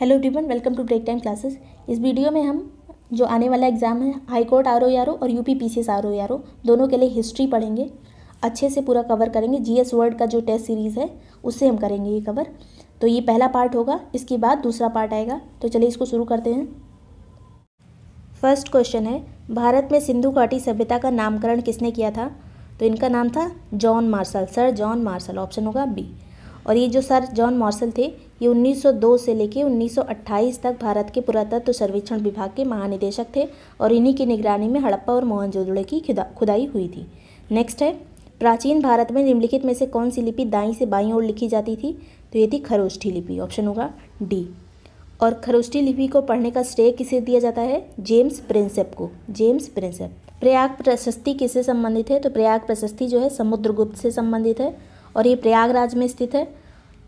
hello everyone welcome to break time classes इस video में हम जो आने वाला एग्ज़ाम है हाई कोर्ट आर ओ और UP P C S R O दोनों के लिए हिस्ट्री पढ़ेंगे अच्छे से पूरा कवर करेंगे जीएस वर्ल्ड का जो टेस्ट सीरीज़ है उससे हम करेंगे ये कवर तो ये पहला पार्ट होगा इसके बाद दूसरा पार्ट आएगा तो चलिए इसको शुरू करते हैं फर्स्ट क्वेश्चन है भारत में सिंधु घाटी सभ्यता का नामकरण किसने किया था तो इनका नाम था John Marshall sir John Marshall option होगा बी और ये जो सर जॉन मॉर्सल थे ये 1902 से लेकर 1928 तक भारत के पुरातत्व सर्वेक्षण विभाग के महानिदेशक थे और इन्हीं की निगरानी में हड़प्पा और मोहनजोदड़े की खुदा खुदाई हुई थी नेक्स्ट है प्राचीन भारत में निम्नलिखित में से कौन सी लिपि दाई से बाई ओर लिखी जाती थी तो ये थी खरोष्ठी लिपि ऑप्शन होगा डी और खरोष्ठी लिपि को पढ़ने का श्रेय किसे दिया जाता है जेम्स प्रिंसेप को जेम्स प्रिंसेप प्रयाग प्रशस्ति किससे संबंधित है तो प्रयाग प्रशस्ति जो है समुद्रगुप्त से संबंधित है और ये प्रयागराज में स्थित है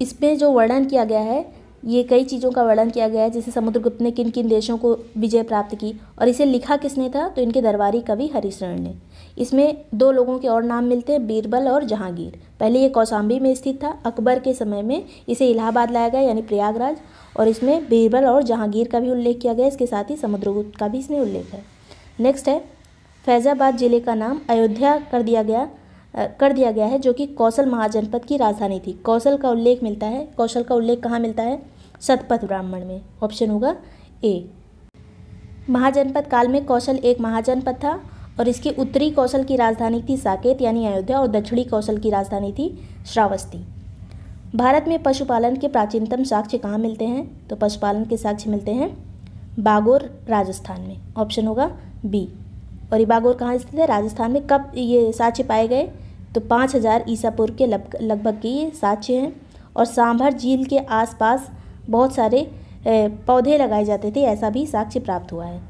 इसमें जो वर्णन किया गया है ये कई चीज़ों का वर्णन किया गया है जैसे समुद्रगुप्त ने किन किन देशों को विजय प्राप्त की और इसे लिखा किसने था तो इनके दरबारी कवि हरिशरण ने इसमें दो लोगों के और नाम मिलते हैं बीरबल और जहांगीर पहले ये कौसाम्बी में स्थित था अकबर के समय में इसे इलाहाबाद लाया गया यानी प्रयागराज और इसमें बीरबल और जहांगीर का भी उल्लेख किया गया इसके साथ ही समुद्रगुप्त का भी इसमें उल्लेख है नेक्स्ट है फैज़ाबाद ज़िले का नाम अयोध्या कर दिया गया कर दिया गया है जो कि कौशल महाजनपद की राजधानी थी कौशल का उल्लेख मिलता है कौशल का उल्लेख कहाँ मिलता है शतपथ ब्राह्मण में ऑप्शन होगा ए महाजनपद काल में कौशल एक महाजनपद था और इसकी उत्तरी कौशल की राजधानी थी साकेत यानी अयोध्या और दक्षिणी कौशल की राजधानी थी श्रावस्ती भारत में पशुपालन के प्राचीनतम साक्ष्य कहाँ मिलते हैं तो पशुपालन के साक्ष्य मिलते हैं बागोर राजस्थान में ऑप्शन होगा बी और ये बागोर कहाँ स्थित है राजस्थान में कब ये साक्ष्य पाए गए तो पाँच हज़ार ईसापुर के लगभग के ये साक्ष्य हैं और सांभर झील के आसपास बहुत सारे पौधे लगाए जाते थे ऐसा भी साक्ष्य प्राप्त हुआ है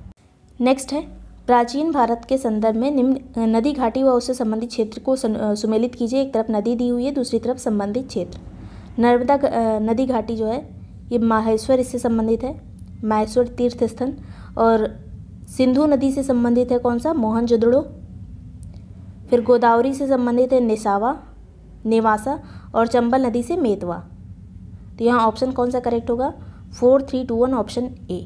नेक्स्ट है प्राचीन भारत के संदर्भ में निम्न नदी घाटी व उससे संबंधित क्षेत्र को सुमेलित कीजिए एक तरफ नदी दी हुई है दूसरी तरफ संबंधित क्षेत्र नर्मदा नदी घाटी जो है ये माहेश्वर इससे संबंधित है माहेश्वर तीर्थ स्थल और सिंधु नदी से संबंधित है कौन सा मोहनजोदड़ो फिर गोदावरी से संबंधित है निशावा नेवासा और चंबल नदी से मेतवा तो यहाँ ऑप्शन कौन सा करेक्ट होगा four three two one option A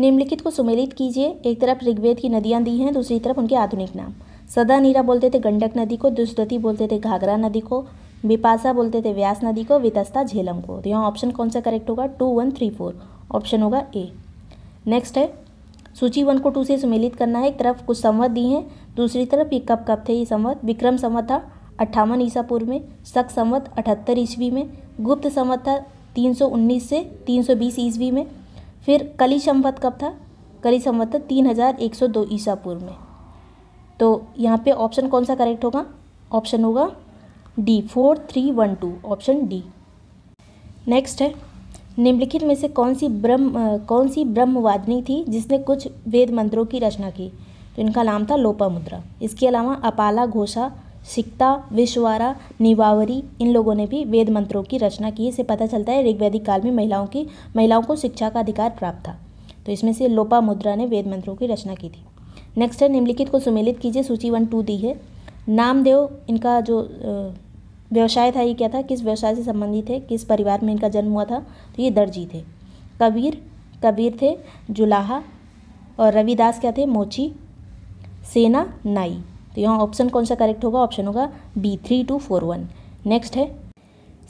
निम्नलिखित को सुमेलित कीजिए एक तरफ ऋग्वेद की नदियाँ दी हैं दूसरी तरफ उनके आधुनिक नाम सदा नीरा बोलते थे गंडक नदी को दुष्दती बोलते थे घाघरा नदी को बिपासा बोलते थे व्यास नदी को वितस्ता झेलम को तो यहाँ ऑप्शन कौन सा करेक्ट होगा two one three four option होगा ए नेक्स्ट है सूची वन को टू से सम्मिलित करना है एक तरफ कुछ संवत दिए हैं दूसरी तरफ ये कब कब थे ये संवत विक्रम संवत था अट्ठावन ईसा पूर्व में शक संवत अठहत्तर ईस्वी में गुप्त संवत था तीन सौ उन्नीस से तीन सौ बीस ईस्वी में फिर कली संवत कब था कली संवत था तीन हज़ार एक दो ईसा पूर्व में तो यहाँ पे ऑप्शन कौन सा करेक्ट होगा ऑप्शन होगा D four three one two option D next है निम्नलिखित में से कौन सी ब्रह्म कौन सी ब्रह्मवादिनी थी जिसने कुछ वेद मंत्रों की रचना की तो इनका नाम था लोपामुद्रा इसके अलावा अपाला घोषा सिक्ता विश्वारा निवावरी इन लोगों ने भी वेद मंत्रों की रचना की इसे पता चलता है ऋग्वैदिक काल में महिलाओं की महिलाओं को शिक्षा का अधिकार प्राप्त था तो इसमें से लोपा मुद्रा ने वेद मंत्रों की रचना की थी नेक्स्ट है निम्नलिखित को सुमेलित कीजिए सूची वन टू दी है नामदेव इनका जो व्यवसाय था ये क्या था किस व्यवसाय से संबंधित है किस परिवार में इनका जन्म हुआ था तो ये दर्जी थे कबीर कबीर थे जुलाहा और रविदास क्या थे मोची सेना नाई तो यहाँ ऑप्शन कौन सा करेक्ट होगा ऑप्शन होगा B three two four one next है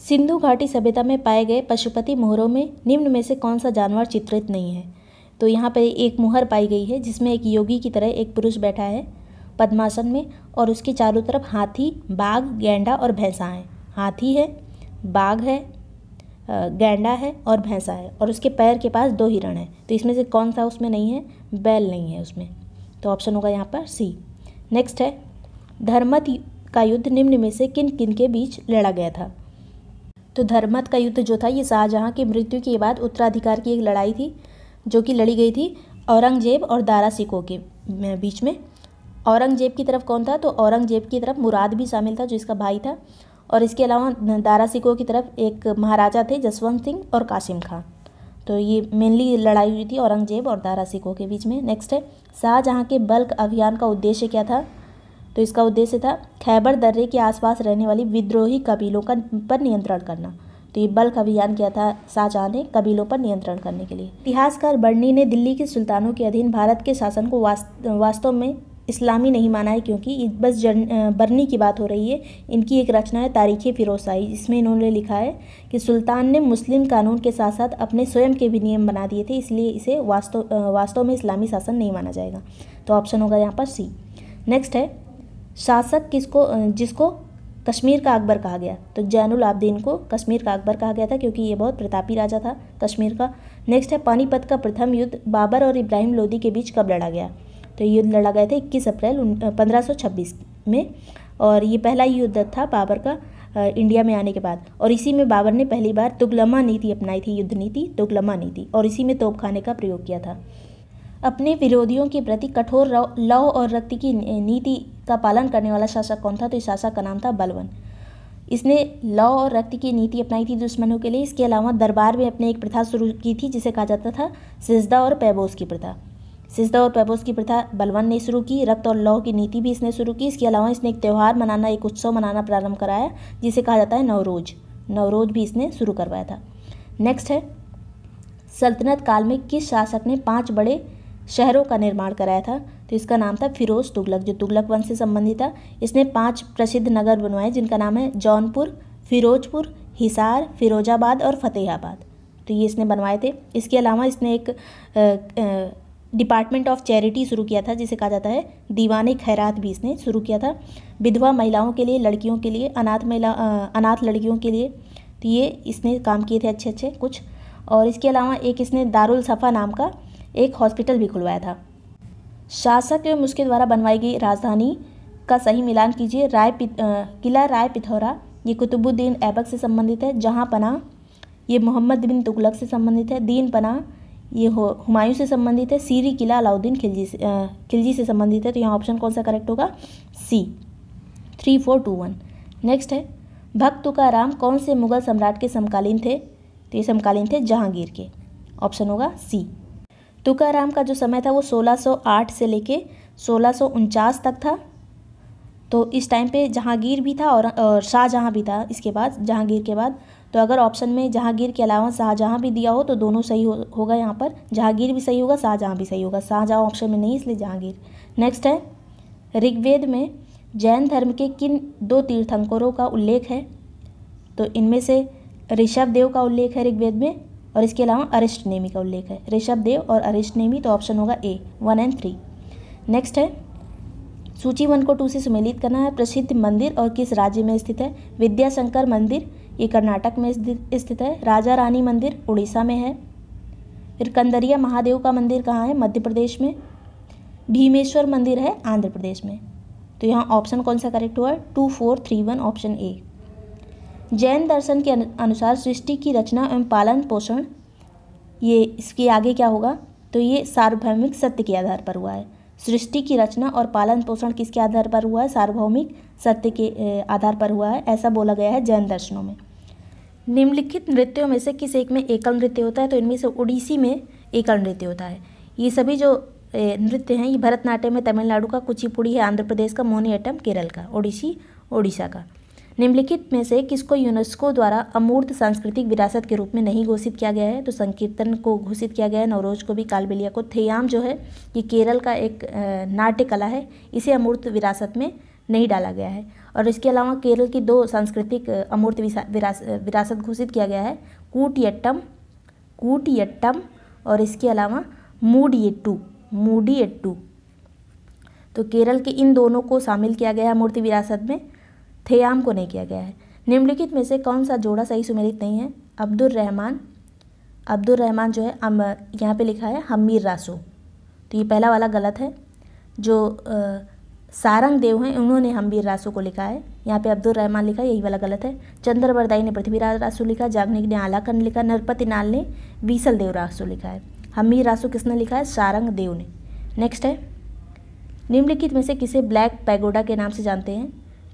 सिंधु घाटी सभ्यता में पाए गए पशुपति मोहरों में निम्न में से कौन सा जानवर चित्रित नहीं है तो यहाँ पर एक मुहर पाई गई है जिसमें एक योगी की तरह एक पुरुष बैठा है पद्मासन में और उसके चारों तरफ हाथी बाघ गैंडा और भैंसा हैं हाथी है बाघ है गैंडा है और भैंसा है और उसके पैर के पास दो हिरण हैं तो इसमें से कौन सा उसमें नहीं है बैल नहीं है उसमें तो ऑप्शन होगा यहाँ पर सी नेक्स्ट है धर्मत का युद्ध निम्न में से किन किन के बीच लड़ा गया था तो धर्मत का युद्ध जो था ये शाहजहाँ की मृत्यु के बाद उत्तराधिकार की एक लड़ाई थी जो कि लड़ी गई थी औरंगजेब और दारा सिको के बीच में औरंगजेब की तरफ कौन था तो औरंगजेब की तरफ मुराद भी शामिल था जो इसका भाई था और इसके अलावा दारा सिखों की तरफ एक महाराजा थे जसवंत सिंह और कासिम खां तो ये मेनली लड़ाई हुई थी औरंगजेब और दारा सिखों के बीच में नेक्स्ट है शाहजहाँ के बल्क अभियान का उद्देश्य क्या था तो इसका उद्देश्य था खैबर दर्रे के आसपास रहने वाली विद्रोही कबीलों का पर नियंत्रण करना तो ये बल्क अभियान किया था शाहजहाँ ने कबीलों पर नियंत्रण करने के लिए इतिहासकार बर्नी ने दिल्ली के सुल्तानों के अधीन भारत के शासन को वास्तव में इस्लामी नहीं माना है क्योंकि बस जन बरनी की बात हो रही है इनकी एक रचना है तारीख़ फिरोसाई इसमें इन्होंने लिखा है कि सुल्तान ने मुस्लिम कानून के साथ साथ अपने स्वयं के भी नियम बना दिए थे इसलिए इसे वास्तव वास्तव में इस्लामी शासन नहीं माना जाएगा तो ऑप्शन होगा यहाँ पर सी नेक्स्ट है शासक किसको जिसको कश्मीर का अकबर कहा गया तो जैनुल आबदीन को कश्मीर का अकबर कहा गया था क्योंकि ये बहुत प्रतापी राजा था कश्मीर का नेक्स्ट है पानीपत का प्रथम युद्ध बाबर और इब्राहिम लोदी के बीच कब लड़ा गया तो युद्ध लड़ा गया था इक्कीस अप्रैल पंद्रह में और ये पहला युद्ध था बाबर का इंडिया में आने के बाद और इसी में बाबर ने पहली बार तुगलमा नीति अपनाई थी युद्ध नीति तुगलमा नीति और इसी में तोपखाने का प्रयोग किया था अपने विरोधियों के प्रति कठोर लव और रक्ति की नीति का पालन करने वाला शासक कौन था तो इस शासक का नाम था बलवन इसने लव और रक्त की नीति अपनाई थी दुश्मनों के लिए इसके अलावा दरबार में अपने एक प्रथा शुरू की थी जिसे कहा जाता था सिजदा और पैबोस की प्रथा सिजदा और पैपोस की प्रथा बलवन ने शुरू की रक्त और लौह की नीति भी इसने शुरू की इसके अलावा इसने एक त्यौहार मनाना एक उत्सव मनाना प्रारंभ कराया जिसे कहा जाता है नवरोज नवरोज भी इसने शुरू करवाया था नेक्स्ट है सल्तनत काल में किस शासक ने पाँच बड़े शहरों का निर्माण कराया था तो इसका नाम था फिरोज तुगलक जो तुगलक वंश से संबंधित था इसने पांच प्रसिद्ध नगर बनवाए जिनका नाम है जौनपुर फिरोजपुर हिसार फिरोजाबाद और फतेहाबाद तो ये इसने बनवाए थे इसके अलावा इसने एक डिपार्टमेंट ऑफ चैरिटी शुरू किया था जिसे कहा जाता है दीवान खैरात भी इसने शुरू किया था विधवा महिलाओं के लिए लड़कियों के लिए अनाथ महिला अनाथ लड़कियों के लिए तो ये इसने काम किए थे अच्छे अच्छे कुछ और इसके अलावा एक इसने दारुल सफ़ा नाम का एक हॉस्पिटल भी खुलवाया था शासक एवं उसके द्वारा बनवाई गई राजधानी का सही मिलान कीजिए राय किला राय पिथौरा ये कुतुबुद्दीन ऐबक से संबंधित है जहाँ पना ये मोहम्मद बिन तुगलक से संबंधित है दीन पना ये हो हुमायूं से संबंधित है सीरी किला अलाउद्दीन खिलजी से खिलजी से संबंधित है तो यहाँ ऑप्शन कौन सा करेक्ट होगा C three four two one next है भक्त तुकाराम कौन से मुगल सम्राट के समकालीन थे तो ये समकालीन थे जहांगीर के ऑप्शन होगा सी तुकाराम का जो समय था वो 1608 से लेके सोलह तक था तो इस टाइम पे जहांगीर भी था और शाहजहाँ भी था इसके बाद जहांगीर के बाद तो अगर ऑप्शन में जहांगीर के अलावा शाहजहाँ भी दिया हो तो दोनों सही हो, होगा यहाँ पर जहांगीर भी सही होगा शाहजहाँ भी सही होगा शाहजहाँ ऑप्शन में नहीं इसलिए जहांगीर नेक्स्ट है ऋग्वेद में जैन धर्म के किन दो तीर्थंकरों का उल्लेख है तो इनमें से ऋषभ देव का उल्लेख है ऋग्वेद में और इसके अलावा अरिष्ट नेमी का उल्लेख है ऋषभ देव और अरिष्ट नेमी तो ऑप्शन होगा A one and three next है सूची वन को टू से सुमेलित करना है प्रसिद्ध मंदिर और किस राज्य में स्थित है विद्याशंकर मंदिर ये कर्नाटक में स्थित है राजा रानी मंदिर उड़ीसा में है फिर कंदरिया महादेव का मंदिर कहाँ है मध्य प्रदेश में भीमेश्वर मंदिर है आंध्र प्रदेश में तो यहाँ ऑप्शन कौन सा करेक्ट हुआ two four three one option A Jain दर्शन के अनुसार सृष्टि की रचना एवं पालन पोषण ये इसके आगे क्या होगा तो ये सार्वभौमिक सत्य के आधार पर हुआ है सृष्टि की रचना और पालन पोषण किसके आधार पर हुआ है सार्वभौमिक सत्य के आधार पर हुआ है ऐसा बोला गया है जैन दर्शनों में निम्नलिखित नृत्यों में से किस एक में एकल नृत्य होता है तो इनमें से उड़ीसी में एकल नृत्य होता है ये सभी जो नृत्य हैं ये भरतनाट्यम है तमिलनाडु का कुचिपुड़ी है आंध्र प्रदेश का मोहनी केरल का ओडिशी ओडिशा का निम्नलिखित में से किसको यूनेस्को द्वारा अमूर्त सांस्कृतिक विरासत के रूप में नहीं घोषित किया गया है तो संकीर्तन को घोषित किया गया है नवरोज को भी कालबेलिया को थेयाम जो है ये केरल का एक नाट्य कला है इसे अमूर्त विरासत में नहीं डाला गया है और इसके अलावा केरल की दो सांस्कृतिक अमूर्त विरासत घोषित किया गया है कूटयट्टम कूटयट्टम और इसके अलावा मूडियट्टू मूडियट्टू तो केरल के इन दोनों को शामिल किया गया है अमूर्त विरासत में थेयाम को नहीं किया गया है निम्नलिखित में से कौन सा जोड़ा सही सुमेलित नहीं है अब्दुल रहमान अब्दुल रहमान जो है अम यहाँ पे लिखा है हमीर रासू तो ये पहला वाला गलत है जो आ, सारंग देव हैं उन्होंने हमीर रासू को लिखा है यहाँ पे अब्दुल रहमान लिखा यही वाला गलत है चंद्रवरदाई ने पृथ्वीराज रासू लिखा जागनिक ने आलाखंड लिखा नरपति नाल ने बीसल देव रासू लिखा है हमीर रासू किसने लिखा है सारंग देव ने नेक्स्ट है निम्नलिखित में से किसे ब्लैक पैगोडा के नाम से जानते हैं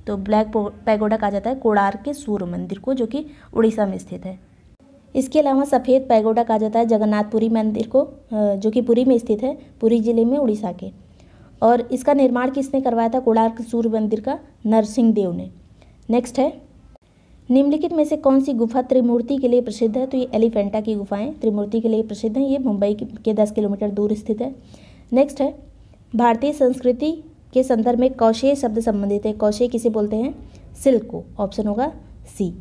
तो ब्लैक पैगोडा कहा जाता है कोडार के सूर्य मंदिर को जो कि उड़ीसा में स्थित है इसके अलावा सफ़ेद पैगोडा कहा जाता है जगन्नाथपुरी मंदिर को जो कि पुरी में स्थित है पुरी जिले में उड़ीसा के और इसका निर्माण किसने करवाया था कोडार के सूर्य मंदिर का नरसिंह देव ने नेक्स्ट है निम्नलिखित में से कौन सी गुफा त्रिमूर्ति के लिए प्रसिद्ध है तो ये एलिफेंटा की गुफाएं त्रिमूर्ति के लिए प्रसिद्ध हैं ये मुंबई के दस किलोमीटर दूर स्थित है नेक्स्ट है भारतीय संस्कृति के संदर्भ में कौशेय शब्द संबंधित है कौशेय किसे बोलते हैं सिल्क को ऑप्शन होगा सी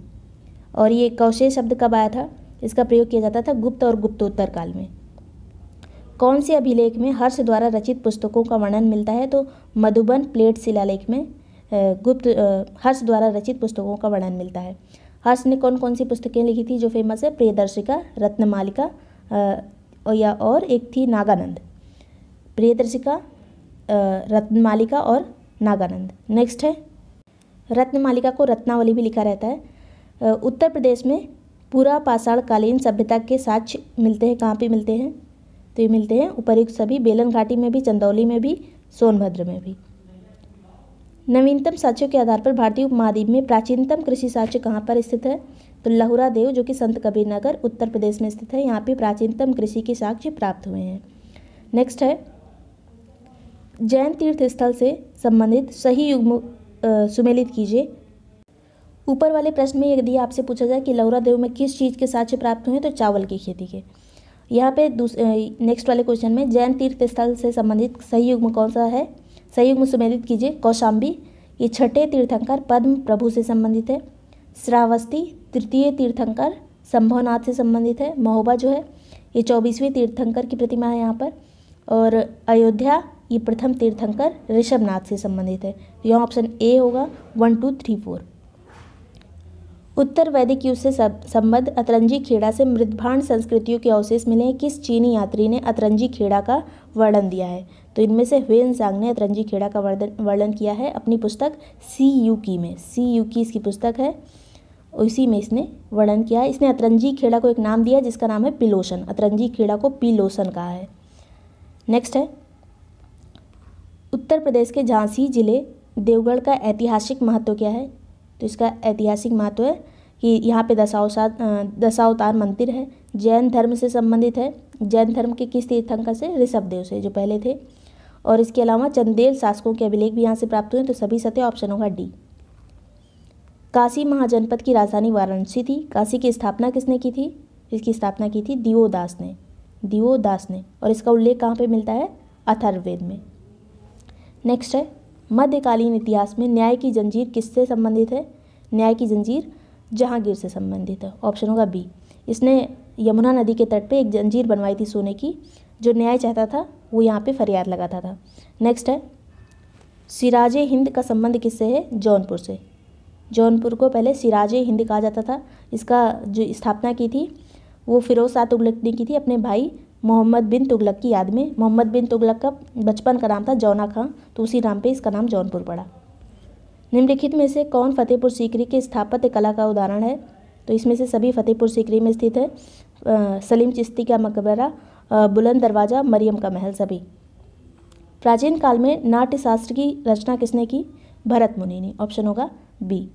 और ये कौशेय शब्द कब आया था इसका प्रयोग किया जाता था गुप्त और गुप्तोत्तर काल में कौन से अभिलेख में हर्ष द्वारा रचित पुस्तकों का वर्णन मिलता है तो मधुबन प्लेट शिलालेख में गुप्त हर्ष द्वारा रचित पुस्तकों का वर्णन मिलता है हर्ष ने कौन कौन सी पुस्तकें लिखी थी जो फेमस है प्रियदर्शिका रत्नमालिका या और एक थी नागानंद प्रियदर्शिका रत्नमालिका और नागानंद नेक्स्ट है रत्नमालिका को रत्नावली भी लिखा रहता है उत्तर प्रदेश में पूरा पाषाण कालीन सभ्यता के साक्ष्य मिलते हैं कहाँ पे मिलते हैं तो ये मिलते हैं उपरयुक्त सभी बेलन घाटी में भी चंदौली में भी सोनभद्र में भी नवीनतम साक्ष्यों के आधार पर भारतीय उपमहाद्वीप में प्राचीनतम कृषि साक्ष्य कहाँ पर स्थित है तो लहुरा देव जो कि संत कबीर नगर उत्तर प्रदेश में स्थित है यहाँ पे प्राचीनतम कृषि के साक्ष्य प्राप्त हुए हैं नेक्स्ट है जैन तीर्थ स्थल से संबंधित सही युग्म सुमेलित कीजिए ऊपर वाले प्रश्न में यदि आपसे पूछा जाए कि लौरा देव में किस चीज़ के साक्ष्य प्राप्त हुए तो चावल की खेती के यहाँ पे नेक्स्ट वाले क्वेश्चन में जैन तीर्थ स्थल से संबंधित सही युग्म कौन सा है सही युग्म सुमेलित कीजिए कौशाम्बी ये छठे तीर्थंकर पद्म प्रभु से संबंधित है श्रावस्ती तृतीय तीर्थंकर संभवनाथ से संबंधित है महोबा जो है ये चौबीसवें तीर्थंकर की प्रतिमा है यहाँ पर और अयोध्या ये प्रथम तीर्थंकर ऋषभनाथ से संबंधित है तो यहाँ ऑप्शन ए होगा वन टू थ्री फोर उत्तर वैदिक युग से संबद्ध अतरंजी खेड़ा से मृदभांड संस्कृतियों के अवशेष मिले हैं किस चीनी यात्री ने अतरंजी खेड़ा का वर्णन दिया है तो इनमें से हुए सांग ने अतरंजी खेड़ा का वर्णन वर्णन किया है अपनी पुस्तक सी यू की में सी यू की इसकी पुस्तक है उसी में इसने वर्णन किया है इसने अतरंजी खेड़ा को एक नाम दिया जिसका नाम है पिलोशन अतरंजी खेड़ा को पिलोशन कहा है नेक्स्ट है उत्तर प्रदेश के झांसी ज़िले देवगढ़ का ऐतिहासिक महत्व क्या है तो इसका ऐतिहासिक महत्व है कि यहाँ पे दशावसा दशावतार मंदिर है जैन धर्म से संबंधित है जैन धर्म के किस तीर्थंकर से ऋषभदेव से जो पहले थे और इसके अलावा चंदेल शासकों के अभिलेख भी यहाँ से प्राप्त हुए तो सभी सत्य ऑप्शन होगा डी काशी महाजनपद की राजधानी वाराणसी थी काशी की स्थापना किसने की थी इसकी स्थापना की थी दीवोदास ने दीवोदास ने और इसका उल्लेख कहाँ पर मिलता है अथर्ववेद में नेक्स्ट है मध्यकालीन इतिहास में न्याय की जंजीर किससे संबंधित है न्याय की जंजीर जहांगीर से संबंधित है ऑप्शन होगा बी इसने यमुना नदी के तट पे एक जंजीर बनवाई थी सोने की जो न्याय चाहता था वो यहाँ पे फरियाद लगाता था नेक्स्ट है सिराज हिंद का संबंध किससे है जौनपुर से जौनपुर को पहले सिराज हिंद कहा जाता था इसका जो स्थापना की थी वो फिरोज सात उगलकनी की थी अपने भाई मोहम्मद बिन तुगलक की याद में मोहम्मद बिन तुगलक का बचपन का नाम था जौना खां तो उसी नाम पे इसका नाम जौनपुर पड़ा निम्नलिखित में से कौन फतेहपुर सीकरी के स्थापत्य कला का उदाहरण है तो इसमें से सभी फतेहपुर सीकरी में स्थित है आ, सलीम चिश्ती का मकबरा बुलंद दरवाज़ा मरियम का महल सभी प्राचीन काल में नाट्यशास्त्र की रचना किसने की भरत मुनि ने ऑप्शन होगा बी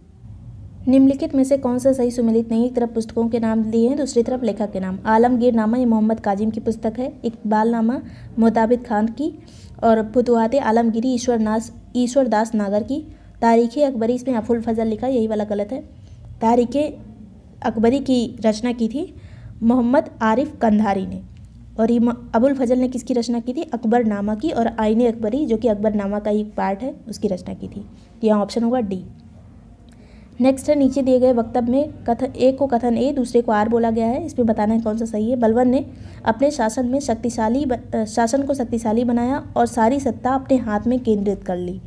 निम्नलिखित में से कौन सा सही सुमिलित नहीं एक तरफ पुस्तकों के नाम दिए हैं दूसरी तरफ लेखक के नाम आलमगीर नामा ये मोहम्मद काजिम की पुस्तक है इकबाल नामा मोताबिद खान की और फुतवाते आलमगिरी ईश्वर नास ईश्वर दास नागर की तारीख़ अकबरी इसमें अफुल फजल लिखा यही वाला गलत है तारीख़ अकबरी की रचना की थी मोहम्मद आरिफ कंधारी ने और ये अबुल फजल ने किसकी रचना की थी अकबर नामा की और आईने अकबरी जो कि अकबर नामा का ही पार्ट है उसकी रचना की थी तो यहाँ ऑप्शन होगा डी नेक्स्ट है नीचे दिए गए वक्तव्य में कथन एक को कथन ए दूसरे को आर बोला गया है इसमें बताना है कौन सा सही है बलवन ने अपने शासन में शक्तिशाली शासन को शक्तिशाली बनाया और सारी सत्ता अपने हाथ में केंद्रित कर ली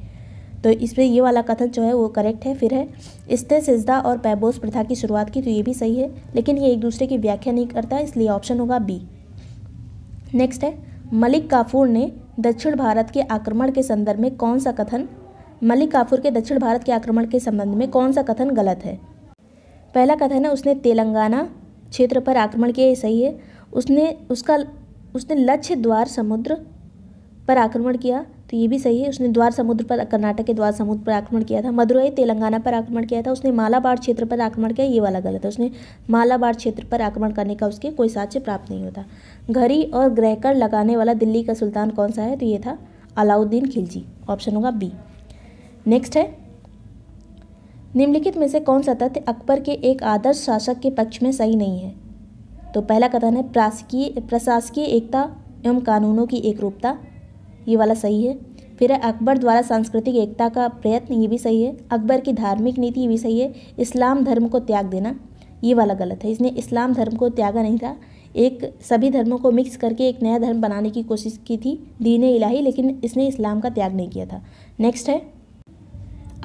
तो इसमें ये वाला कथन जो है वो करेक्ट है फिर है इसने सिजदा और पैबोस प्रथा की शुरुआत की तो ये भी सही है लेकिन ये एक दूसरे की व्याख्या नहीं करता इसलिए ऑप्शन होगा बी नेक्स्ट है मलिक काफूर ने दक्षिण भारत के आक्रमण के संदर्भ में कौन सा कथन मलिक काफूर के दक्षिण भारत के आक्रमण के संबंध में कौन सा कथन गलत है पहला कथन है उसने तेलंगाना क्षेत्र पर आक्रमण किया ये सही है उसने उसका उसने लक्ष्य द्वार समुद्र पर आक्रमण किया तो ये भी सही है उसने द्वार समुद्र पर कर्नाटक के द्वार समुद्र पर आक्रमण किया था मदुरई तेलंगाना पर आक्रमण किया था उसने मालाबार क्षेत्र पर आक्रमण किया ये वाला गलत है उसने मालाबार क्षेत्र पर आक्रमण करने का उसके कोई साक्ष्य प्राप्त नहीं होता घरी और ग्रहकर लगाने वाला दिल्ली का सुल्तान कौन सा है तो ये था अलाउद्दीन खिलजी ऑप्शन होगा बी नेक्स्ट है निम्नलिखित में से कौन सा तथ्य अकबर के एक आदर्श शासक के पक्ष में सही नहीं है तो पहला कथन है प्रासकीय प्रशासकीय एकता एवं कानूनों की एक रूपता ये वाला सही है फिर है अकबर द्वारा सांस्कृतिक एकता का प्रयत्न ये भी सही है अकबर की धार्मिक नीति ये भी सही है इस्लाम धर्म को त्याग देना ये वाला गलत है इसने इस्लाम धर्म को त्यागा नहीं था एक सभी धर्मों को मिक्स करके एक नया धर्म बनाने की कोशिश की थी दीन इलाही लेकिन इसने इस्लाम का त्याग नहीं किया था नेक्स्ट है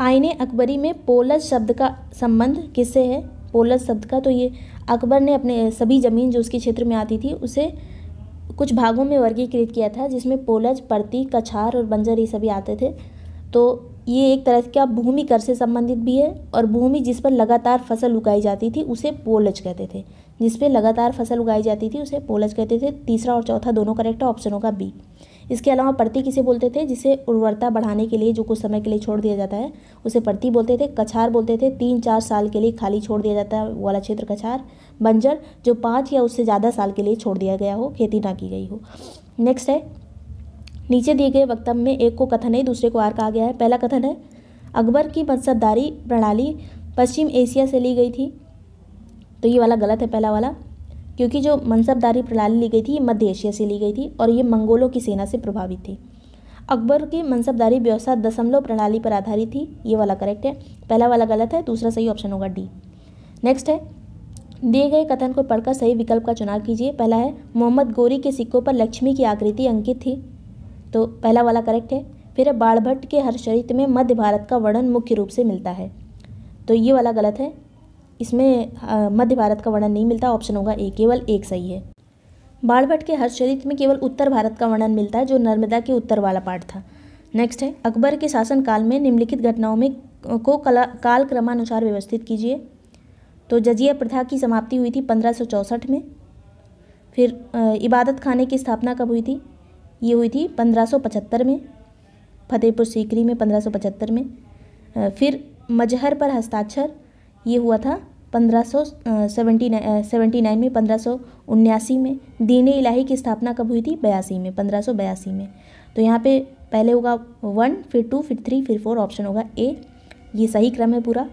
आईने अकबरी में पोलज शब्द का संबंध किससे है पोलज शब्द का तो ये अकबर ने अपने सभी ज़मीन जो उसके क्षेत्र में आती थी उसे कुछ भागों में वर्गीकृत किया था जिसमें पोलज परती कछार और बंजर ये सभी आते थे तो ये एक तरह का भूमि कर से संबंधित भी है और भूमि जिस पर लगातार फसल उगाई जाती थी उसे पोलज कहते थे जिस पर लगातार फसल उगाई जाती थी उसे पोलज कहते थे तीसरा और चौथा दोनों करेक्ट है ऑप्शनों का बी इसके अलावा परती किसे बोलते थे जिसे उर्वरता बढ़ाने के लिए जो कुछ समय के लिए छोड़ दिया जाता है उसे परती बोलते थे कछार बोलते थे तीन चार साल के लिए खाली छोड़ दिया जाता है वाला क्षेत्र कछार बंजर जो पाँच या उससे ज़्यादा साल के लिए छोड़ दिया गया हो खेती ना की गई हो नेक्स्ट है नीचे दिए गए वक्तव्य में एक को कथन है दूसरे को आर कहा गया है पहला कथन है अकबर की मनसबदारी प्रणाली पश्चिम एशिया से ली गई थी तो ये वाला गलत है पहला वाला क्योंकि जो मनसबदारी प्रणाली ली गई थी ये मध्य एशिया से ली गई थी और ये मंगोलों की सेना से प्रभावित थी अकबर की मनसबदारी व्यवस्था दशमलव प्रणाली पर आधारित थी ये वाला करेक्ट है पहला वाला गलत है दूसरा सही ऑप्शन होगा डी नेक्स्ट है दिए गए कथन को पढ़कर सही विकल्प का चुनाव कीजिए पहला है मोहम्मद गोरी के सिक्कों पर लक्ष्मी की आकृति अंकित थी तो पहला वाला करेक्ट है फिर बाढ़ भट्ट के हर चरित्र में मध्य भारत का वर्णन मुख्य रूप से मिलता है तो ये वाला गलत है इसमें मध्य भारत का वर्णन नहीं मिलता ऑप्शन होगा ए केवल एक सही है बाणभट्ट के हर्षचरित में केवल उत्तर भारत का वर्णन मिलता है जो नर्मदा के उत्तर वाला पार्ट था नेक्स्ट है अकबर के शासनकाल में निम्नलिखित घटनाओं में को कला काल क्रमानुसार व्यवस्थित कीजिए तो जजिया प्रथा की समाप्ति हुई थी पंद्रह में फिर इबादत खाने की स्थापना कब हुई थी ये हुई थी पंद्रह में फतेहपुर सीकरी में पंद्रह में फिर मजहर पर हस्ताक्षर ये हुआ था पंद्रह सौ सेवेंटी नाइन में पंद्रह सौ उन्यासी में दीन इलाही की स्थापना कब हुई थी बयासी में पंद्रह सौ बयासी में तो यहाँ पे पहले होगा वन फिर टू फिर थ्री फिर फोर ऑप्शन होगा ए ये सही क्रम है पूरा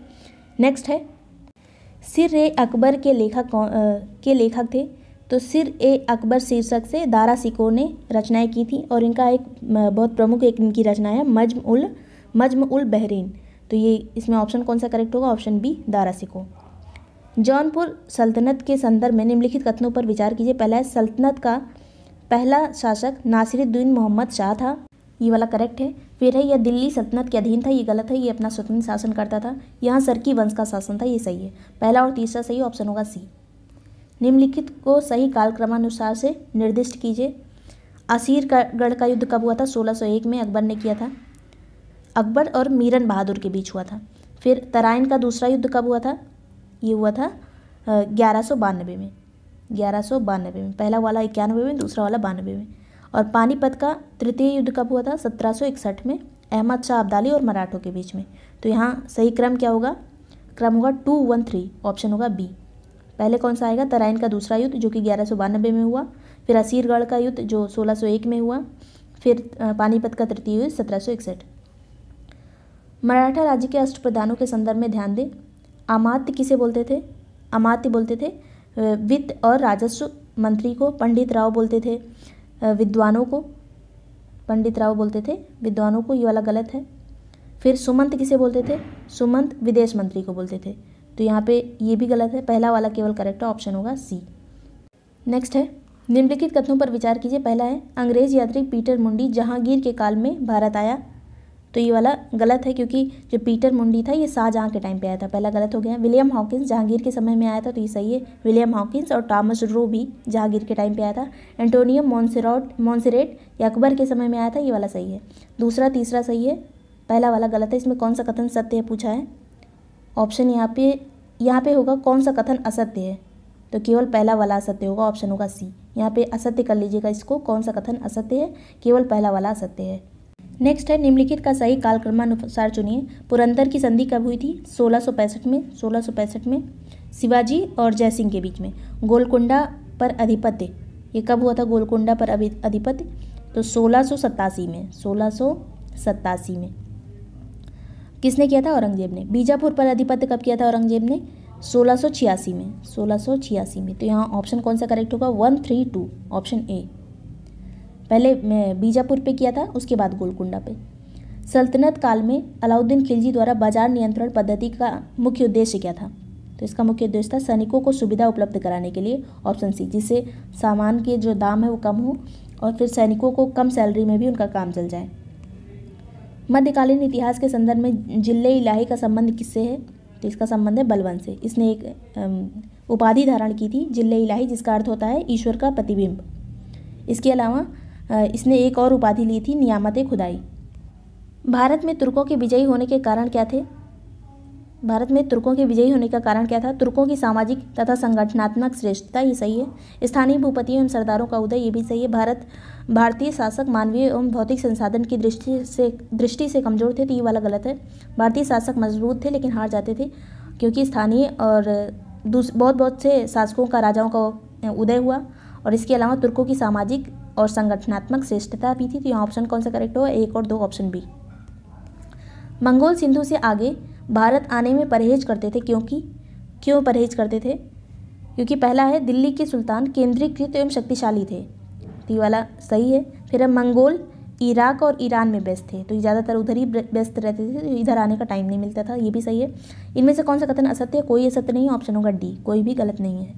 नेक्स्ट है सिर ए अकबर के लेखक के लेखक थे तो सिर ए अकबर शीर्षक से दारा सिको ने रचनाएं की थी और इनका एक बहुत प्रमुख एक इनकी रचना है मजम उल मजम उल बहरीन तो ये इसमें ऑप्शन कौन सा करेक्ट होगा ऑप्शन बी दारा सिको जौनपुर सल्तनत के संदर्भ में निम्नलिखित कथनों पर विचार कीजिए पहला है सल्तनत का पहला शासक नासिरुद्दीन मोहम्मद शाह था ये वाला करेक्ट है फिर है यह दिल्ली सल्तनत के अधीन था ये गलत है ये अपना स्वतंत्र शासन करता था यहाँ सरकी वंश का शासन था ये सही है पहला और तीसरा सही ऑप्शन होगा सी निम्नलिखित को सही कालक्रमानुसार से निर्दिष्ट कीजिए असीर गढ़ का युद्ध कब हुआ था 1601 में अकबर ने किया था अकबर और मीरन बहादुर के बीच हुआ था फिर तराइन का दूसरा युद्ध कब हुआ था ये हुआ था ग्यारह सौ बानबे में ग्यारह सौ बानबे में पहला वाला इक्यानवे में दूसरा वाला बानवे में और पानीपत का तृतीय युद्ध कब हुआ था सत्रह सौ इकसठ में अहमद शाह अब्दाली और मराठों के बीच में तो यहाँ सही क्रम क्या होगा क्रम होगा टू वन थ्री ऑप्शन होगा बी पहले कौन सा आएगा तराइन का दूसरा युद्ध जो कि ग्यारह सौ बानबे में हुआ फिर असीरगढ़ का युद्ध जो सोलह सौ एक में हुआ फिर पानीपत का तृतीय युद्ध सत्रह सौ इकसठ मराठा राज्य के अष्ट प्रधानों के संदर्भ में ध्यान दें अमात्य किसे बोलते थे अमात्य बोलते थे वित्त और राजस्व मंत्री को पंडित राव बोलते थे विद्वानों को पंडित राव बोलते थे विद्वानों को ये वाला गलत है फिर सुमंत किसे बोलते थे सुमंत विदेश मंत्री को बोलते थे तो यहाँ पे ये भी गलत है पहला वाला केवल करेक्ट ऑप्शन होगा सी नेक्स्ट है निम्नलिखित कथनों पर विचार कीजिए पहला है अंग्रेज यात्री पीटर मुंडी जहांगीर के काल में भारत आया तो ये वाला गलत है क्योंकि जो पीटर मुंडी था ये शाहजहाँ के टाइम पे आया था पहला गलत हो गया विलियम हॉकिंस जहांगीर के समय में आया था तो ये सही है विलियम हॉकिंस और टॉमस रो भी जहांगीर के टाइम पे आया था एंटोनियो मोन्सरॉट मॉन्सरेट या अकबर के समय में आया था ये वाला सही है दूसरा तीसरा सही है पहला वाला गलत है इसमें कौन सा कथन सत्य है पूछा है ऑप्शन यहाँ पे यहाँ पे होगा कौन सा कथन असत्य है तो केवल पहला वाला असत्य होगा ऑप्शन होगा सी यहाँ पे असत्य कर लीजिएगा इसको कौन सा कथन असत्य है केवल पहला वाला असत्य है नेक्स्ट है निम्नलिखित का सही कालक्रमानुसार चुनिए पुरंदर की संधि कब हुई थी सोलह में सोलह में शिवाजी और जयसिंह के बीच में गोलकुंडा पर अधिपत्य ये कब हुआ था गोलकुंडा पर अधिपत्य तो सोलह में सोलह में किसने किया था औरंगजेब ने बीजापुर पर अधिपत्य कब किया था औरंगजेब ने सोलह में सोलह में तो यहाँ ऑप्शन कौन सा करेक्ट होगा one three two option A पहले बीजापुर पे किया था उसके बाद गोलकुंडा पे सल्तनत काल में अलाउद्दीन खिलजी द्वारा बाजार नियंत्रण पद्धति का मुख्य उद्देश्य क्या था तो इसका मुख्य उद्देश्य था सैनिकों को सुविधा उपलब्ध कराने के लिए ऑप्शन सी जिससे सामान के जो दाम है वो कम हो और फिर सैनिकों को कम सैलरी में भी उनका काम चल जाए मध्यकालीन इतिहास के संदर्भ में जिले इलाही का संबंध किससे है तो इसका संबंध है बलवंत से इसने एक उपाधि धारण की थी जिले इलाही जिसका अर्थ होता है ईश्वर का प्रतिबिंब इसके अलावा इसने एक और उपाधि ली थी नियामत खुदाई भारत में तुर्कों के विजयी होने के कारण क्या थे भारत में तुर्कों के विजयी होने का कारण क्या था तुर्कों की सामाजिक तथा संगठनात्मक श्रेष्ठता ये सही है स्थानीय भूपतियों एवं सरदारों का उदय ये भी सही है भारत भारतीय शासक मानवीय एवं भौतिक संसाधन की दृष्टि से दृष्टि से कमजोर थे तो ये वाला गलत है भारतीय शासक मजबूत थे लेकिन हार जाते थे क्योंकि स्थानीय और बहुत बहुत से शासकों का राजाओं का उदय हुआ और इसके अलावा तुर्कों की सामाजिक और संगठनात्मक श्रेष्ठता भी थी तो यहाँ ऑप्शन कौन सा करेक्ट होगा एक और दो ऑप्शन बी मंगोल सिंधु से आगे भारत आने में परहेज करते थे क्योंकि क्यों परहेज करते थे क्योंकि पहला है दिल्ली के सुल्तान केंद्रीकृत एवं शक्तिशाली थे तो ये वाला सही है फिर अब मंगोल इराक और ईरान में व्यस्त थे तो ये ज़्यादातर उधर ही व्यस्त रहते थे तो इधर आने का टाइम नहीं मिलता था ये भी सही है इनमें से कौन सा कथन असत्य है कोई असत्य नहीं है ऑप्शन होगा डी कोई भी गलत नहीं है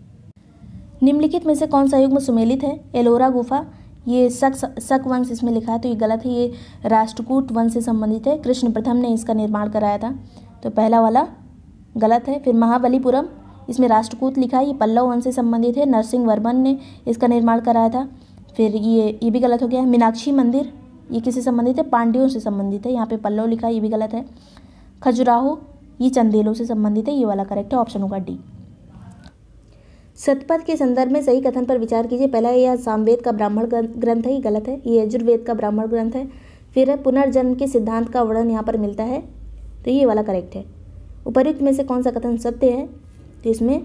निम्नलिखित में से कौन सा युग्म सुमेलित है एलोरा गुफा ये सक सक वंश इसमें लिखा है तो ये गलत है ये राष्ट्रकूट वंश से संबंधित है कृष्ण प्रथम ने इसका निर्माण कराया था तो पहला वाला गलत है फिर महाबलीपुरम इसमें राष्ट्रकूट लिखा है ये पल्लव वंश से संबंधित है नरसिंह वर्मन ने इसका निर्माण कराया था फिर ये ये भी गलत हो गया है मीनाक्षी मंदिर ये किससे संबंधित है पांड्यों से संबंधित है यहाँ पे पल्लव लिखा है ये भी गलत है खजुराहो ये चंदेलों से संबंधित है ये वाला करेक्ट है ऑप्शन होगा डी सतपथ के संदर्भ में सही कथन पर विचार कीजिए पहला यह सामवेद का ब्राह्मण ग्रंथ है ये गलत है ये यजुर्वेद का ब्राह्मण ग्रंथ है फिर पुनर्जन्म के सिद्धांत का वर्णन यहाँ पर मिलता है तो ये वाला करेक्ट है उपरुक्त में से कौन सा कथन सत्य है तो इसमें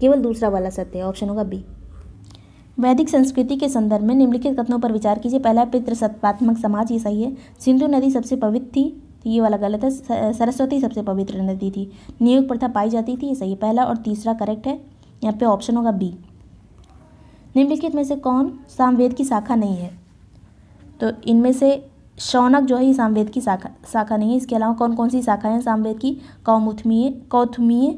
केवल दूसरा वाला सत्य है ऑप्शन होगा बी वैदिक संस्कृति के संदर्भ में निम्नलिखित कथनों पर विचार कीजिए पहला पितृ सत्पात्मक समाज ये सही है सिंधु नदी सबसे पवित्र थी तो ये वाला गलत है सरस्वती सबसे पवित्र नदी थी नियोग प्रथा पाई जाती थी ये सही है पहला और तीसरा करेक्ट है यहाँ पे ऑप्शन होगा बी निम्नलिखित में से कौन सामवेद की शाखा नहीं है तो इनमें से शौनक जो है ये सामवेद की शाखा शाखा नहीं है इसके अलावा कौन कौन सी शाखा हैं सामवेद की कौमुथमीय कौथमीय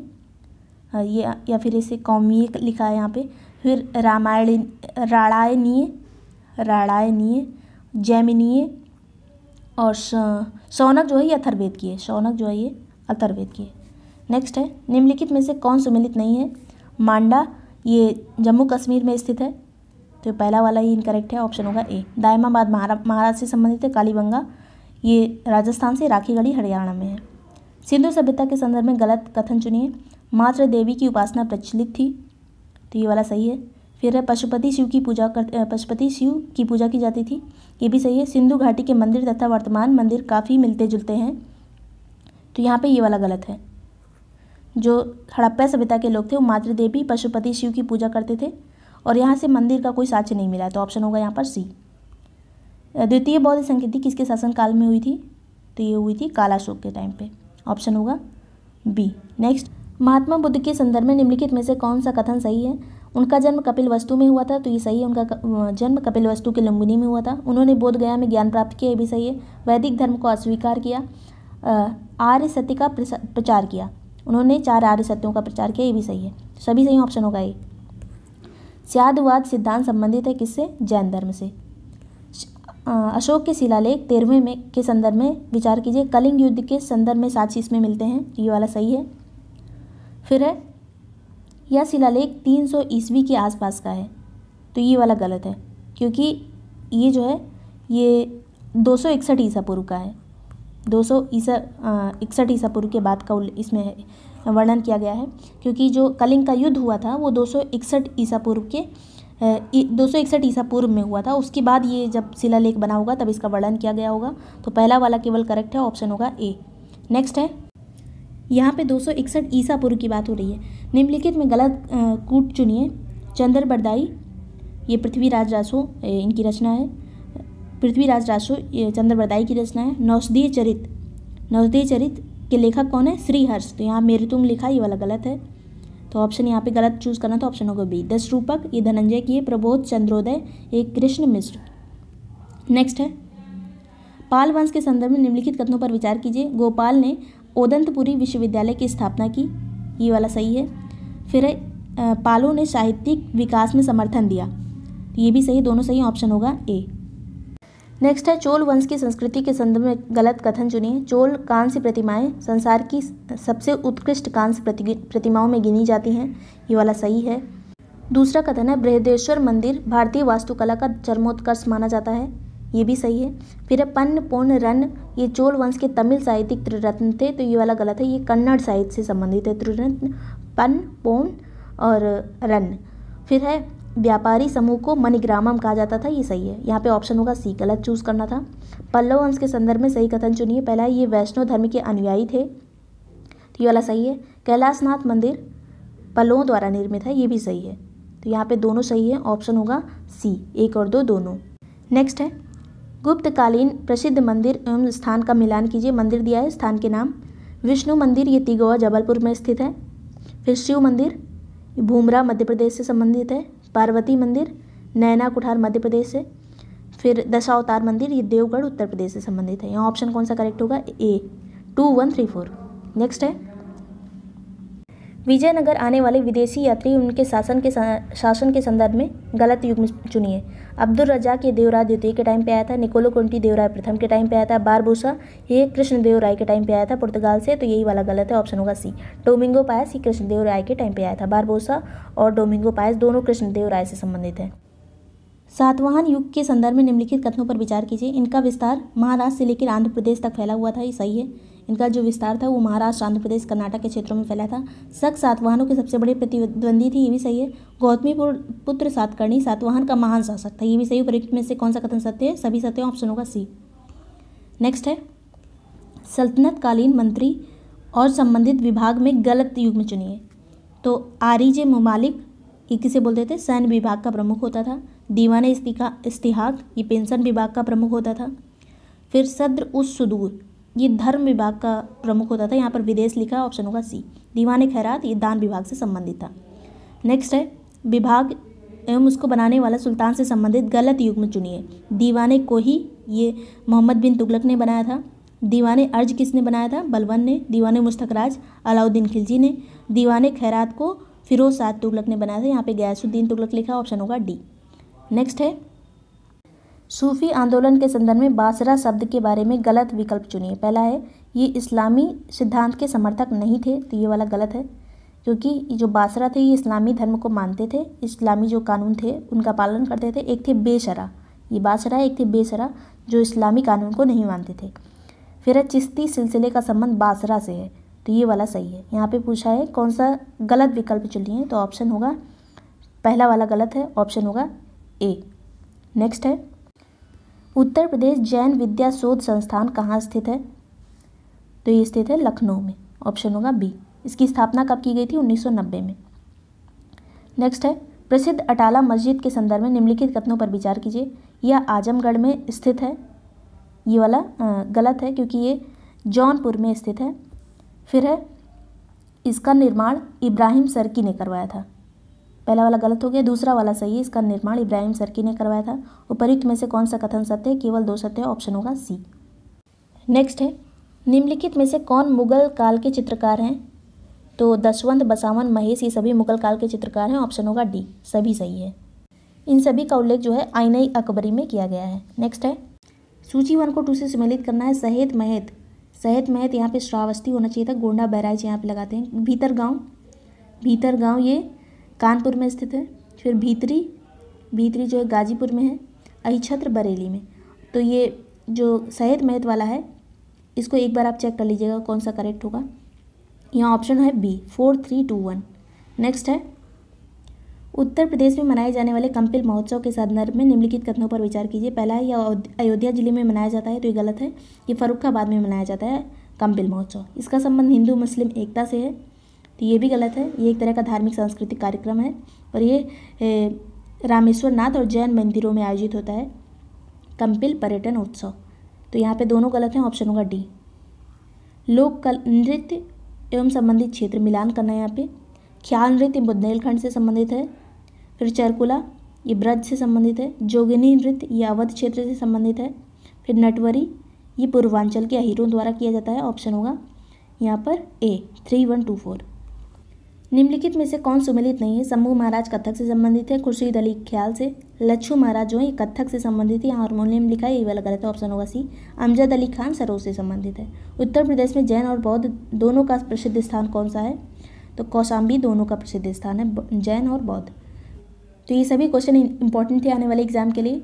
ये या फिर इसे कौमीय लिखा है यहाँ पे फिर रामायण राणायणीय राणायणीय जैमिनीय और शौनक जो है ये अथर्वेद की है शौनक जो है ये अथर्वेद की है नेक्स्ट है निम्नलिखित में से कौन सुमिलित नहीं है मांडा ये जम्मू कश्मीर में स्थित है तो पहला वाला ये इनकरेक्ट है ऑप्शन होगा ए दायमाबाद महाराज से संबंधित है कालीबंगा ये राजस्थान से राखीगढ़ी हरियाणा में है सिंधु सभ्यता के संदर्भ में गलत कथन चुनिए मात्र देवी की उपासना प्रचलित थी तो ये वाला सही है फिर है पशुपति शिव की पूजा कर पशुपति शिव की पूजा की जाती थी ये भी सही है सिंधु घाटी के मंदिर तथा वर्तमान मंदिर काफ़ी मिलते जुलते हैं तो यहाँ पे ये वाला गलत है जो हड़प्पा सभ्यता के लोग थे वो मातृ देवी पशुपति शिव की पूजा करते थे और यहाँ से मंदिर का कोई साक्ष्य नहीं मिला तो ऑप्शन होगा यहाँ पर सी द्वितीय बौद्ध संकृति किसके शासनकाल में हुई थी तो ये हुई थी कालाशोक के टाइम पे ऑप्शन होगा बी नेक्स्ट महात्मा बुद्ध के संदर्भ में निम्नलिखित में से कौन सा कथन सही है उनका जन्म कपिल वस्तु में हुआ था तो ये सही है उनका जन्म कपिल वस्तु के लुम्बिनी में हुआ था उन्होंने बोध गया में ज्ञान प्राप्त किया ये भी सही है वैदिक धर्म को अस्वीकार किया आर्य सत्य का प्रचार किया उन्होंने चार आर्य सत्यों का प्रचार किया ये भी सही है सभी सही ऑप्शन होगा ये स्यादवाद सिद्धांत संबंधित है किससे जैन धर्म से अशोक के शिलालेख तेरहवें में के संदर्भ में विचार कीजिए कलिंग युद्ध के संदर्भ में साक्षी इसमें मिलते हैं ये वाला सही है फिर है यह शिलालेख 300 ईस्वी के आसपास का है तो ये वाला गलत है क्योंकि ये जो है ये दो सौ इकसठ ईसा पूर्व का है दो सौ ईसा इकसठ ईसा पूर्व के बाद का इसमें वर्णन किया गया है क्योंकि जो कलिंग का युद्ध हुआ था वो दो सौ इकसठ ईसा पूर्व के दो सौ इकसठ ईसा पूर्व में हुआ था उसके बाद ये जब शिलालेख बना होगा तब इसका वर्णन किया गया होगा तो पहला वाला केवल करेक्ट है ऑप्शन होगा ए नेक्स्ट है यहाँ पे दो सौ इकसठ ईसा पूर्व की बात हो रही है निम्नलिखित में गलत कूट चुनिए चंद्र बरदाई ये पृथ्वीराज रासो इनकी रचना है पृथ्वीराज ये चंद्रवरदाई की रचना है नौषदीय चरित नौषदीय चरित के लेखक कौन है श्रीहर्ष तो यहाँ मेरे तुम लिखा ये वाला गलत है तो ऑप्शन यहाँ पे गलत चूज करना था तो ऑप्शन होगा बी दस रूपक ये धनंजय की है प्रबोध चंद्रोदय ये कृष्ण मिश्र नेक्स्ट है पाल वंश के संदर्भ में निम्नलिखित कथनों पर विचार कीजिए गोपाल ने ओदंतपुरी विश्वविद्यालय की स्थापना की ये वाला सही है फिर पालों ने साहित्यिक विकास में समर्थन दिया तो ये भी सही दोनों सही ऑप्शन होगा ए नेक्स्ट है चोल वंश की संस्कृति के संदर्भ में गलत कथन चुनिए चोल कांस्य प्रतिमाएं संसार की सबसे उत्कृष्ट कांस्य प्रति, प्रतिमाओं में गिनी जाती हैं ये वाला सही है दूसरा कथन है बृहदेश्वर मंदिर भारतीय वास्तुकला का चरमोत्कर्ष माना जाता है ये भी सही है फिर है पन्न पूर्ण रन ये चोल वंश के तमिल साहित्यिक त्रिरत्न थे तो ये वाला गलत है ये कन्नड़ साहित्य से संबंधित है त्रिरत्न पन पोन और रन फिर है व्यापारी समूह को मणिग्रामम कहा जाता था ये सही है यहाँ पे ऑप्शन होगा सी गलत चूज करना था पल्लव वंश के संदर्भ में सही कथन चुनिए पहला ये वैष्णव धर्म के अनुयायी थे तो ये वाला सही है कैलाशनाथ मंदिर पल्लवों द्वारा निर्मित है ये भी सही है तो यहाँ पे दोनों सही है ऑप्शन होगा सी एक और दो दोनों नेक्स्ट है गुप्तकालीन प्रसिद्ध मंदिर एवं स्थान का मिलान कीजिए मंदिर दिया है स्थान के नाम विष्णु मंदिर ये तिगोवा जबलपुर में स्थित है फिर शिव मंदिर भूमरा मध्य प्रदेश से संबंधित है पार्वती मंदिर नैना कुठार मध्य प्रदेश से फिर दशावतार मंदिर ये देवगढ़ उत्तर प्रदेश से संबंधित है यहाँ ऑप्शन कौन सा करेक्ट होगा A two one three four next है विजयनगर आने वाले विदेशी यात्री उनके शासन के शासन के संदर्भ में गलत युग में चुनिए अब्दुल रजा के देवराय द्वितीय के टाइम पे आया था निकोलो कुंटी देवराय प्रथम के टाइम पे आया था बारबोसा ये कृष्णदेव राय के टाइम पे आया था पुर्तगाल से तो यही वाला गलत है ऑप्शन होगा सी डोमिंगो पायस ये कृष्णदेव राय के टाइम पे आया था बारबोसा और डोमिंगो पायस दोनों कृष्णदेव राय से संबंधित है सातवाहन युग के संदर्भ में निम्नलिखित कथनों पर विचार कीजिए इनका विस्तार महाराष्ट्र से लेकर आंध्र प्रदेश तक फैला हुआ था ये सही है इनका जो विस्तार था वो महाराष्ट्र आंध्र प्रदेश कर्नाटक के क्षेत्रों में फैला था सख सातवाहनों के सबसे बड़े प्रतिद्वंदी थी ये भी सही है गौतमी पुत्र सातकर्णी सातवाहन का महान शासक था ये भी सही परिकृत में से कौन सा कथन सत्य है सभी सत्य ऑप्शन होगा सी नेक्स्ट है सल्तनतकालीन मंत्री और संबंधित विभाग में गलत युग में चुनिए तो आरिज ममालिक ये किसे बोलते थे सैन्य विभाग का प्रमुख होता था दीवान इस्तिहाक ये पेंशन विभाग का प्रमुख होता था फिर सद्र उस सुदूर ये धर्म विभाग का प्रमुख होता था यहाँ पर विदेश लिखा ऑप्शन होगा सी दीवान खैरात ये दान विभाग से संबंधित था नेक्स्ट है विभाग एवं उसको बनाने वाला सुल्तान से संबंधित गलत युग में चुनिए दीवाने को ही ये मोहम्मद बिन तुगलक ने बनाया था दीवाने अर्ज किसने बनाया था बलवन ने दीवाने मुस्तकराज अलाउद्दीन खिलजी ने दीवाने खैरात को फिरोज साद तुगलक ने बनाया था यहाँ पे गयासुद्दीन तुगलक लिखा ऑप्शन होगा डी नेक्स्ट है सूफ़ी आंदोलन के संदर्भ में बासरा शब्द के बारे में गलत विकल्प चुनिए पहला है ये इस्लामी सिद्धांत के समर्थक नहीं थे तो ये वाला गलत है क्योंकि जो बासरा थे ये इस्लामी धर्म को मानते थे इस्लामी जो कानून थे उनका पालन करते थे एक थे बेशरा ये बासरा एक थे बेशरा जो इस्लामी कानून को नहीं मानते थे फिर चिश्ती सिलसिले का संबंध बासरा से है तो ये वाला सही है यहाँ पे पूछा है कौन सा गलत विकल्प चुनिए तो ऑप्शन होगा पहला वाला गलत है ऑप्शन होगा ए नेक्स्ट है उत्तर प्रदेश जैन विद्या शोध संस्थान कहाँ स्थित है तो ये स्थित है लखनऊ में ऑप्शन होगा बी इसकी स्थापना कब की गई थी 1990 में नेक्स्ट है प्रसिद्ध अटाला मस्जिद के संदर्भ में निम्नलिखित कथनों पर विचार कीजिए यह आजमगढ़ में स्थित है ये वाला गलत है क्योंकि ये जौनपुर में स्थित है फिर है इसका निर्माण इब्राहिम सरकी ने करवाया था पहला वाला गलत हो गया दूसरा वाला सही है इसका निर्माण इब्राहिम सरकी ने करवाया था उपरुक्त में से कौन सा कथन सत्य है केवल दो सत्य ऑप्शन होगा सी नेक्स्ट है निम्नलिखित में से कौन मुगल काल के चित्रकार हैं तो दशवंत बसावन महेश ये सभी मुगल काल के चित्रकार हैं ऑप्शन होगा डी सभी सही है इन सभी का उल्लेख जो है आइनई अकबरी में किया गया है नेक्स्ट है सूची वन को टू से सम्मिलित करना है सहेत महेत सहेत महत यहाँ पे श्रावस्ती होना चाहिए था गोंडा बैराज यहाँ पे लगाते हैं भीतर गांव भीतर गांव ये कानपुर में स्थित है फिर भीतरी भीतरी जो है गाजीपुर में है अहिछत्र बरेली में तो ये जो सैयद मैत वाला है इसको एक बार आप चेक कर लीजिएगा कौन सा करेक्ट होगा यहाँ ऑप्शन है B four three two one next है उत्तर प्रदेश में मनाए जाने वाले कंपिल महोत्सव के संदर्भ में निम्नलिखित कथनों पर विचार कीजिए पहला है यह अयोध्या जिले में मनाया जाता है तो ये गलत है ये फरुखाबाद में मनाया जाता है कंपिल महोत्सव इसका संबंध हिंदू मुस्लिम एकता से है तो ये भी गलत है ये एक तरह का धार्मिक सांस्कृतिक कार्यक्रम है और ये रामेश्वर नाथ और जैन मंदिरों में आयोजित होता है कंपिल पर्यटन उत्सव तो यहाँ पे दोनों गलत हैं ऑप्शन होगा डी लोक कल नृत्य एवं संबंधित क्षेत्र मिलान करना है यहाँ पे ख्याल नृत्य बुंदेलखंड से संबंधित है फिर चरकुला ये ब्रज से संबंधित है जोगिनी नृत्य ये अवध क्षेत्र से संबंधित है फिर नटवरी ये पूर्वांचल के अहिरों द्वारा किया जाता है ऑप्शन होगा यहाँ पर A three one two four निम्नलिखित में से कौन सुमिलित नहीं है शंभू महाराज कथक से संबंधित है खुर्शीद अली ख्याल से लच्छू महाराज जो है कथक से संबंधित है यहाँ मोनियम लिखा है ये वाला गलत है ऑप्शन होगा सी अमजद अली खान सरोज से संबंधित है उत्तर प्रदेश में जैन और बौद्ध दोनों का प्रसिद्ध स्थान कौन सा है तो कौशाम्बी दोनों का प्रसिद्ध स्थान है जैन और बौद्ध तो ये सभी क्वेश्चन इंपॉर्टेंट थे आने वाले एग्जाम के लिए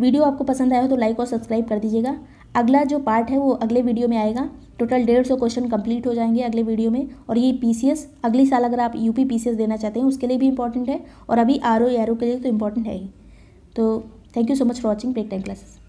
वीडियो आपको पसंद आया हो तो लाइक और सब्सक्राइब कर दीजिएगा अगला जो पार्ट है वो अगले वीडियो में आएगा टोटल डेढ़ सौ क्वेश्चन कंप्लीट हो जाएंगे अगले वीडियो में और ये पीसीएस अगले साल अगर आप यूपी पीसीएस देना चाहते हैं उसके लिए भी इंपॉर्टेंट है और अभी आर ओ के लिए तो इंपॉर्टेंट है ही तो thank you so much for watching break time classes